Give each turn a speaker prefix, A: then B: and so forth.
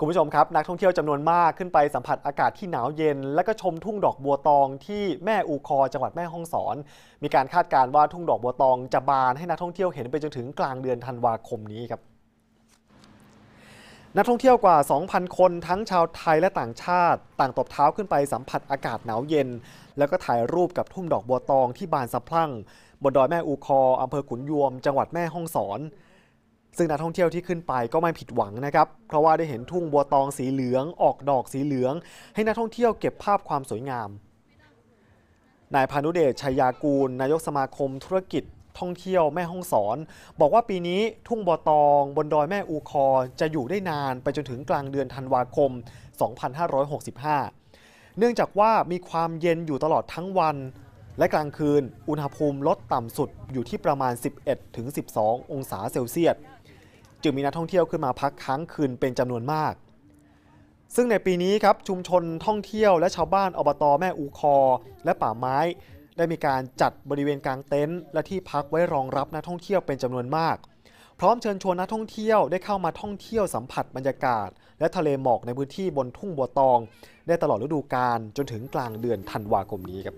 A: คุณผู้ชมครับนักท่องเที่ยวจำนวนมากขึ้นไปสัมผัสอากาศที่หนาวเย็น และก็ชมทุ่งดอกบัวตองที่แม่อูคอจังหวัดแม่ฮ่องสอน มีการคาดการณ์ว่าทุ่งดอกบัวตองจะบานให้นักท่องเที่ยวเห็นไปจนถึงกลางเดือนธันวาคมนี้ครับนักท่องเที่ยวกว่า 2,000 คนทั้งชาวไทยและต่างชาติ ต่างตบเท้าขึ้นไปสัมผัสอากาศหนาวเย็น แล้วก็ถ่ายรูปกับทุ่งดอกบัวตอง ที่บานสะพรั่ง บนดอยแม่อูคออำเภอขุนยวม จังหวัดแม่ฮ่องสอนซึ่งนักท่องเที่ยวที่ขึ้นไปก็ไม่ผิดหวังนะครับ เพราะว่าได้เห็นทุ่งบัวตองสีเหลืองออกดอกสีเหลือง ให้นักท่องเที่ยวเก็บภาพความสวยงาม นายพานุเดชชัยยากูล นายกสมาคมธุรกิจ ท่องเที่ยวแม่ห้องสอน บอกว่าปีนี้ทุ่งบัวตองบนดอยแม่อูคอจะอยู่ได้นานไปจนถึงกลางเดือนธันวาคม 2565 เนื่องจากว่ามีความเย็นอยู่ตลอดทั้งวัน และกลางคืน อุณหภูมิลดต่ำสุดอยู่ที่ประมาณ 11-12 องศาเซลเซียสึงมีนักท่องเที่ยวขึ้นมาพักค้างคืนเป็นจำนวนมาก ซึ่งในปีนี้ครับชุมชนท่องเที่ยวและชาวบ้านอบตอแม่อูคอ และป่าไม้ ได้มีการจัดบริเวณกลางเต็นท์และที่พักไว้รองรับนักท่องเที่ยวเป็นจำนวนมาก พร้อมเชิญชวนนักท่องเที่ยวได้เข้ามาท่องเที่ยวสัมผัสบรรยากาศและทะเลหมอกในพื้นที่บนทุ่งบัวตอง ได้ตลอดฤดูกาลจนถึงกลางเดือนธันวาคมนี้ครับ